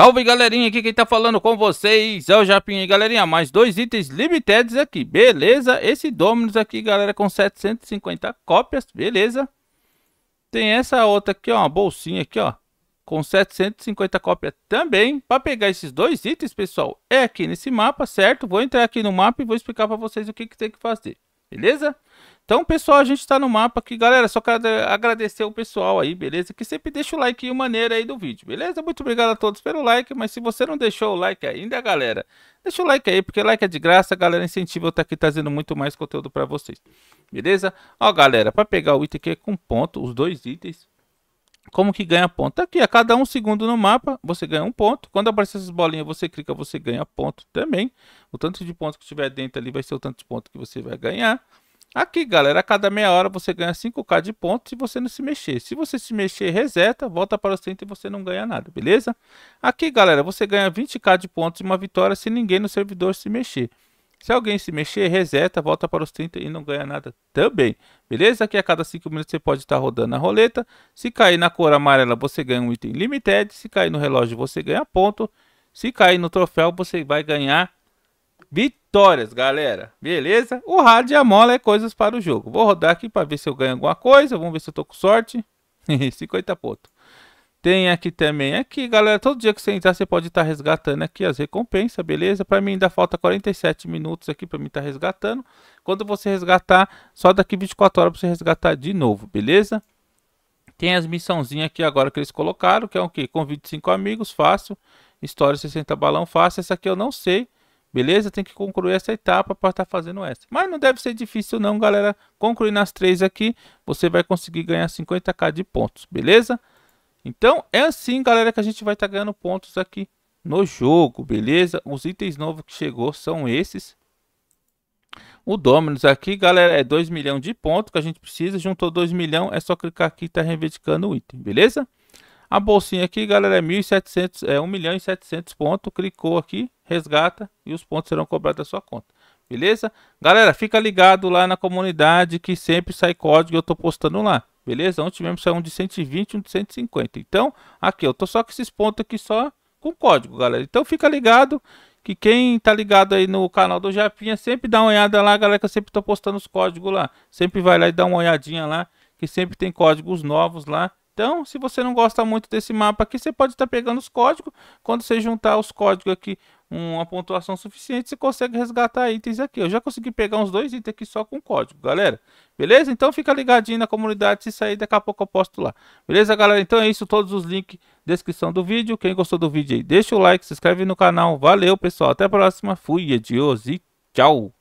Salve galerinha, aqui quem tá falando com vocês é o Japinha. galerinha, mais dois itens limiteds aqui, beleza? Esse Dominus aqui, galera, com 750 cópias, beleza? Tem essa outra aqui, ó, uma bolsinha aqui, ó, com 750 cópias também. Para pegar esses dois itens, pessoal, é aqui nesse mapa, certo? Vou entrar aqui no mapa e vou explicar para vocês o que, que tem que fazer, beleza? Então, pessoal, a gente tá no mapa aqui. Galera, só quero agradecer o pessoal aí, beleza? Que sempre deixa o like e maneira aí do vídeo, beleza? Muito obrigado a todos pelo like, mas se você não deixou o like ainda, galera, deixa o like aí, porque like é de graça, galera, incentiva eu estar tá aqui trazendo muito mais conteúdo pra vocês, beleza? Ó, galera, pra pegar o item aqui com ponto, os dois itens, como que ganha ponto? Tá aqui, a cada um segundo no mapa, você ganha um ponto. Quando aparecer essas bolinhas, você clica, você ganha ponto também. O tanto de ponto que tiver dentro ali vai ser o tanto de ponto que você vai ganhar. Aqui, galera, a cada meia hora você ganha 5k de pontos se você não se mexer. Se você se mexer, reseta, volta para o centro e você não ganha nada, beleza? Aqui, galera, você ganha 20k de pontos e uma vitória se ninguém no servidor se mexer. Se alguém se mexer, reseta, volta para os 30 e não ganha nada também. Beleza? Aqui a cada 5 minutos você pode estar rodando a roleta. Se cair na cor amarela, você ganha um item limited. Se cair no relógio, você ganha ponto. Se cair no troféu, você vai ganhar vitórias, galera. Beleza? O rádio e a mola é coisas para o jogo. Vou rodar aqui para ver se eu ganho alguma coisa. Vamos ver se eu tô com sorte. 50 pontos. Tem aqui também, aqui galera, todo dia que você entrar você pode estar tá resgatando aqui as recompensas, beleza? Para mim ainda falta 47 minutos aqui para mim estar tá resgatando. Quando você resgatar, só daqui 24 horas para você resgatar de novo, beleza? Tem as missãozinhas aqui agora que eles colocaram, que é o que? Convide 5 amigos, fácil. História 60 balão, fácil. Essa aqui eu não sei Beleza? Tem que concluir essa etapa para estar tá fazendo essa. Mas não deve ser difícil não, galera. Concluindo as três aqui, você vai conseguir ganhar 50k de pontos, beleza? Então, é assim, galera, que a gente vai estar tá ganhando pontos aqui no jogo, beleza? Os itens novos que chegou são esses. O Dominus aqui, galera, é 2 milhões de pontos que a gente precisa. Juntou 2 milhões, é só clicar aqui e tá reivindicando o item, beleza? A bolsinha aqui, galera, é 1.700, é 1 milhão e 700 pontos. Clicou aqui, resgata e os pontos serão cobrados da sua conta. Beleza? Galera, fica ligado lá na comunidade que sempre sai código eu tô postando lá. Beleza? Ontem mesmo saiu um de 120 e um de 150. Então, aqui, eu tô só com esses pontos aqui só com código, galera. Então fica ligado que quem tá ligado aí no canal do Japinha sempre dá uma olhada lá, galera, que eu sempre tô postando os códigos lá. Sempre vai lá e dá uma olhadinha lá, que sempre tem códigos novos lá então, se você não gosta muito desse mapa aqui, você pode estar pegando os códigos. Quando você juntar os códigos aqui, uma pontuação suficiente, você consegue resgatar itens aqui. Eu já consegui pegar uns dois itens aqui só com código, galera. Beleza? Então fica ligadinho na comunidade. Se sair, daqui a pouco eu posto lá. Beleza, galera? Então é isso. Todos os links descrição do vídeo. Quem gostou do vídeo aí, deixa o like, se inscreve no canal. Valeu, pessoal. Até a próxima. Fui, adios e tchau.